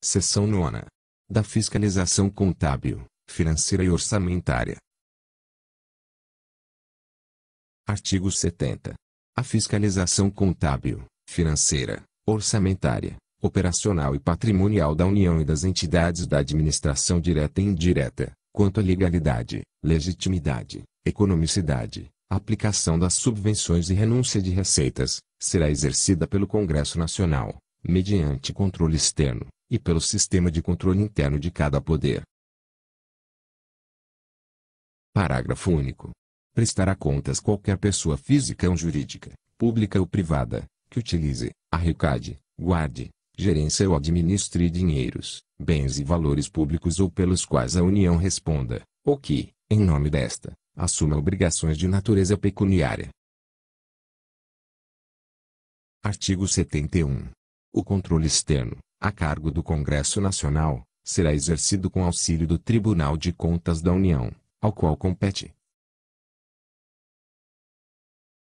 Seção 9. Da fiscalização contábil, financeira e orçamentária. Artigo 70. A fiscalização contábil, financeira, orçamentária, operacional e patrimonial da União e das entidades da administração direta e indireta, quanto à legalidade, legitimidade, economicidade, aplicação das subvenções e renúncia de receitas, será exercida pelo Congresso Nacional, mediante controle externo, e pelo sistema de controle interno de cada poder. Parágrafo único. Prestará contas qualquer pessoa física ou jurídica, pública ou privada, que utilize, arrecade, guarde, gerência ou administre dinheiros, bens e valores públicos ou pelos quais a União responda, ou que, em nome desta, assuma obrigações de natureza pecuniária. Artigo 71. O controle externo, a cargo do Congresso Nacional, será exercido com auxílio do Tribunal de Contas da União, ao qual compete.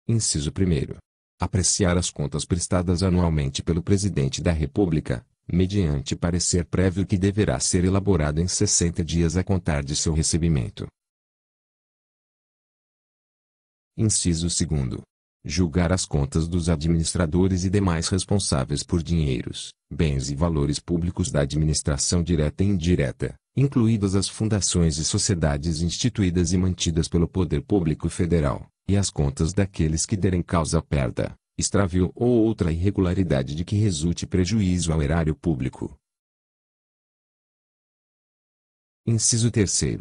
Inciso 1. Apreciar as contas prestadas anualmente pelo Presidente da República, mediante parecer prévio que deverá ser elaborado em 60 dias a contar de seu recebimento. Inciso 2 julgar as contas dos administradores e demais responsáveis por dinheiros, bens e valores públicos da administração direta e indireta, incluídas as fundações e sociedades instituídas e mantidas pelo poder público federal, e as contas daqueles que derem causa à perda, extravio ou outra irregularidade de que resulte prejuízo ao erário público. Inciso 3.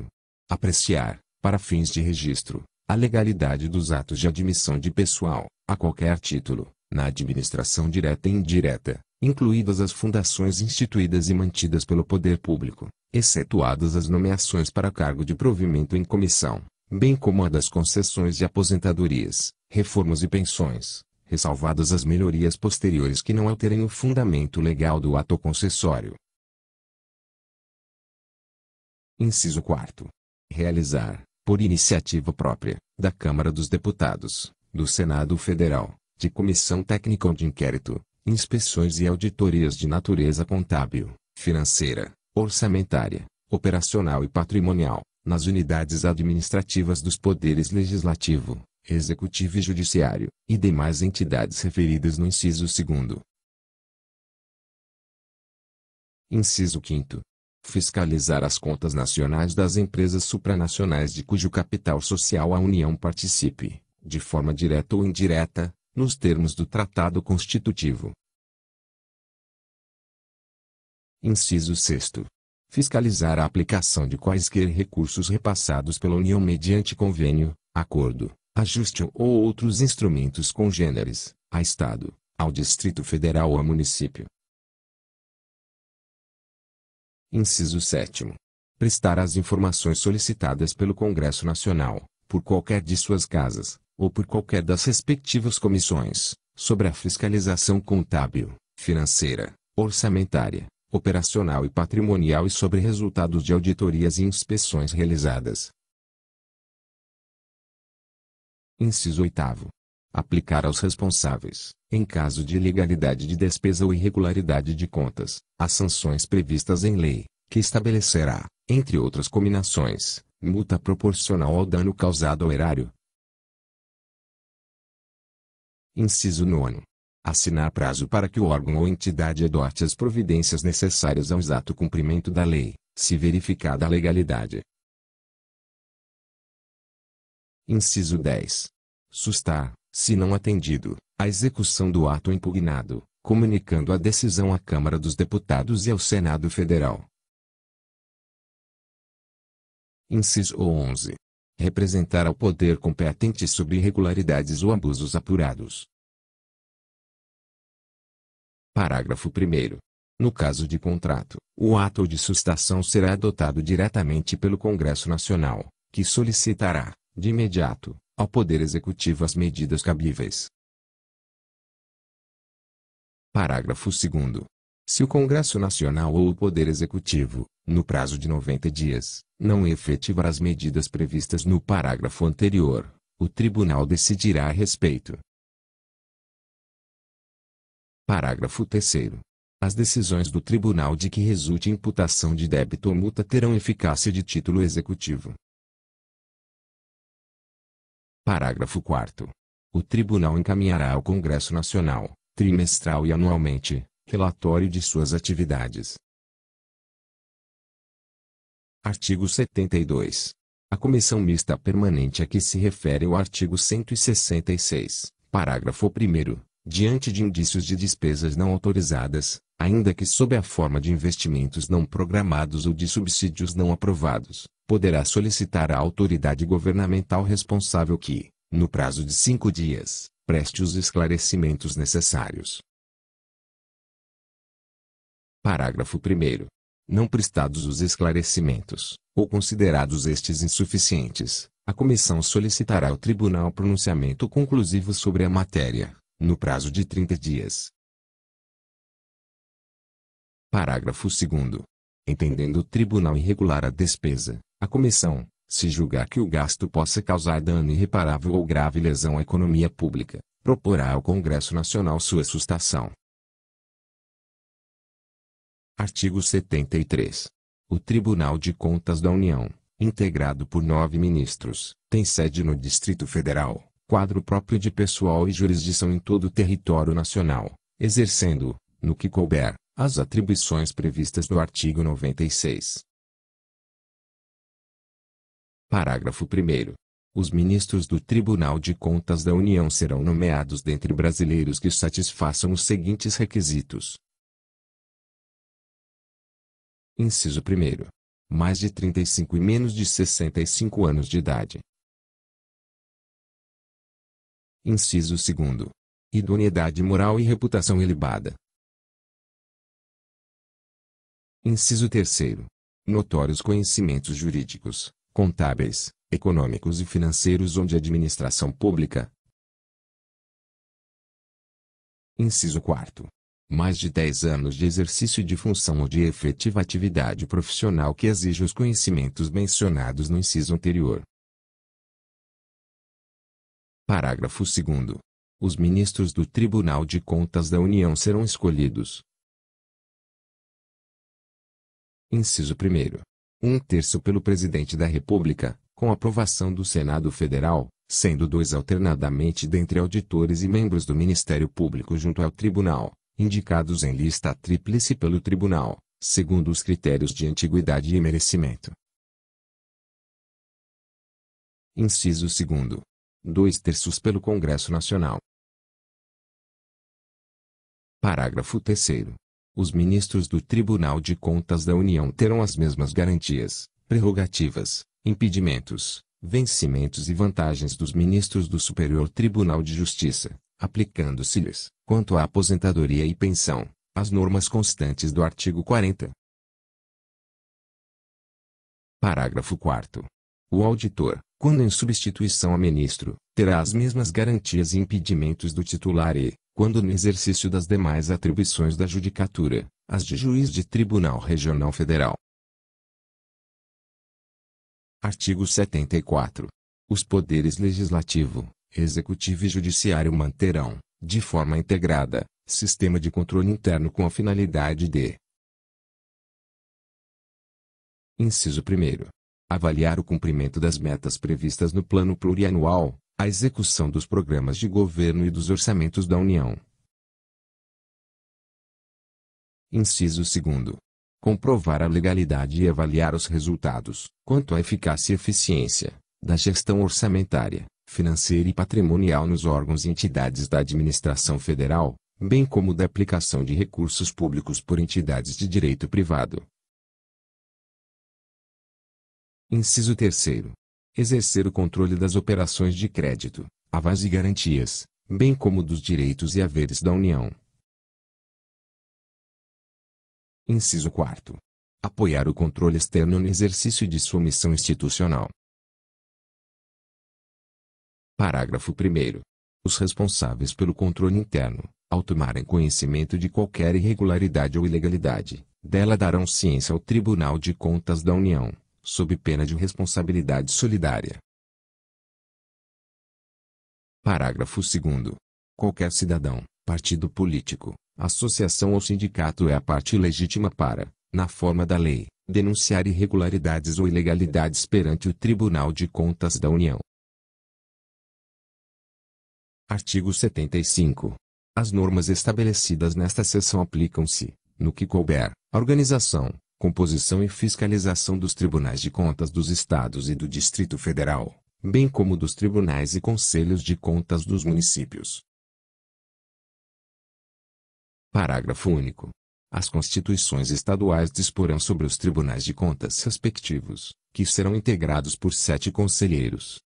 Apreciar, para fins de registro, a legalidade dos atos de admissão de pessoal, a qualquer título, na administração direta e indireta, incluídas as fundações instituídas e mantidas pelo poder público, excetuadas as nomeações para cargo de provimento em comissão, bem como a das concessões e aposentadorias, reformas e pensões, ressalvadas as melhorias posteriores que não alterem o fundamento legal do ato concessório. Inciso 4. Realizar, por iniciativa própria, da Câmara dos Deputados, do Senado Federal, de Comissão Técnica ou de Inquérito, inspeções e auditorias de natureza contábil, financeira, orçamentária, operacional e patrimonial, nas unidades administrativas dos poderes legislativo, executivo e judiciário, e demais entidades referidas no inciso 2. Inciso 5 fiscalizar as contas nacionais das empresas supranacionais de cujo capital social a União participe, de forma direta ou indireta, nos termos do Tratado Constitutivo. Inciso 6. Fiscalizar a aplicação de quaisquer recursos repassados pela União mediante convênio, acordo, ajuste ou outros instrumentos congêneres, a Estado, ao Distrito Federal ou a município, Inciso 7. Prestar as informações solicitadas pelo Congresso Nacional, por qualquer de suas casas, ou por qualquer das respectivas comissões, sobre a fiscalização contábil, financeira, orçamentária, operacional e patrimonial e sobre resultados de auditorias e inspeções realizadas. Inciso 8. Aplicar aos responsáveis, em caso de ilegalidade de despesa ou irregularidade de contas, as sanções previstas em lei, que estabelecerá, entre outras combinações, multa proporcional ao dano causado ao erário. Inciso 9 assinar prazo para que o órgão ou entidade adote as providências necessárias ao exato cumprimento da lei, se verificada a legalidade. Inciso 10. Sustar, se não atendido, a execução do ato impugnado, comunicando a decisão à Câmara dos Deputados e ao Senado Federal. Inciso 11. Representar ao poder competente sobre irregularidades ou abusos apurados. Parágrafo 1. No caso de contrato, o ato de sustação será adotado diretamente pelo Congresso Nacional, que solicitará, de imediato, ao Poder Executivo as medidas cabíveis, Parágrafo 2 Se o Congresso Nacional ou o Poder Executivo, no prazo de 90 dias, não efetivar as medidas previstas no parágrafo anterior, o tribunal decidirá a respeito. Parágrafo 3 As decisões do tribunal de que resulte imputação de débito ou multa terão eficácia de título executivo. Parágrafo 4 O tribunal encaminhará ao Congresso Nacional, trimestral e anualmente, relatório de suas atividades. Artigo 72. A comissão mista permanente a que se refere o artigo 166, parágrafo 1 diante de indícios de despesas não autorizadas, ainda que sob a forma de investimentos não programados ou de subsídios não aprovados, poderá solicitar à autoridade governamental responsável que, no prazo de cinco dias, preste os esclarecimentos necessários. Parágrafo 1. Não prestados os esclarecimentos, ou considerados estes insuficientes, a comissão solicitará ao tribunal pronunciamento conclusivo sobre a matéria, no prazo de 30 dias. Parágrafo 2. Entendendo o tribunal irregular a despesa, a comissão, se julgar que o gasto possa causar dano irreparável ou grave lesão à economia pública, proporá ao Congresso Nacional sua sustação. Artigo 73. O Tribunal de Contas da União, integrado por nove ministros, tem sede no Distrito Federal, quadro próprio de pessoal e jurisdição em todo o território nacional, exercendo, no que couber, as atribuições previstas no artigo 96. Parágrafo 1 os ministros do Tribunal de Contas da União serão nomeados dentre brasileiros que satisfaçam os seguintes requisitos. Inciso 1. Mais de 35 e menos de 65 anos de idade. Inciso 2. Idoneidade moral e reputação ilibada. Inciso 3. Notórios conhecimentos jurídicos contábeis, econômicos e financeiros onde a administração pública. Inciso 4 mais de 10 anos de exercício de função ou de efetiva atividade profissional que exige os conhecimentos mencionados no inciso anterior. Parágrafo 2. Os ministros do Tribunal de Contas da União serão escolhidos. Inciso 1 um terço pelo Presidente da República, com aprovação do Senado Federal, sendo dois alternadamente dentre auditores e membros do Ministério Público junto ao Tribunal, indicados em lista tríplice pelo Tribunal, segundo os critérios de antiguidade e merecimento. Inciso 2. Dois terços pelo Congresso Nacional. Parágrafo 3 os ministros do Tribunal de Contas da União terão as mesmas garantias, prerrogativas, impedimentos, vencimentos e vantagens dos ministros do Superior Tribunal de Justiça, aplicando-se-lhes, quanto à aposentadoria e pensão, as normas constantes do artigo 40. Parágrafo 4. O auditor, quando em substituição a ministro, terá as mesmas garantias e impedimentos do titular e, quando no exercício das demais atribuições da Judicatura, as de juiz de Tribunal Regional Federal. Artigo 74. Os poderes legislativo, executivo e judiciário manterão, de forma integrada, sistema de controle interno com a finalidade de: Inciso 1. Avaliar o cumprimento das metas previstas no Plano Plurianual, a execução dos programas de governo e dos orçamentos da União. Inciso 2. Comprovar a legalidade e avaliar os resultados, quanto à eficácia e eficiência, da gestão orçamentária, financeira e patrimonial nos órgãos e entidades da administração federal, bem como da aplicação de recursos públicos por entidades de direito privado. Inciso 3 exercer o controle das operações de crédito, avais e garantias, bem como dos direitos e haveres da União. Inciso 4. Apoiar o controle externo no exercício de sua missão institucional. Parágrafo 1. Os responsáveis pelo controle interno, ao tomarem conhecimento de qualquer irregularidade ou ilegalidade, dela darão ciência ao Tribunal de Contas da União sob pena de responsabilidade solidária. Parágrafo 2. Qualquer cidadão, partido político, associação ou sindicato é a parte legítima para, na forma da lei, denunciar irregularidades ou ilegalidades perante o Tribunal de Contas da União. Artigo 75. As normas estabelecidas nesta seção aplicam-se, no que couber, à organização, composição e fiscalização dos tribunais de contas dos estados e do Distrito Federal, bem como dos tribunais e conselhos de contas dos municípios. Parágrafo único. As constituições estaduais disporão sobre os tribunais de contas respectivos, que serão integrados por sete conselheiros,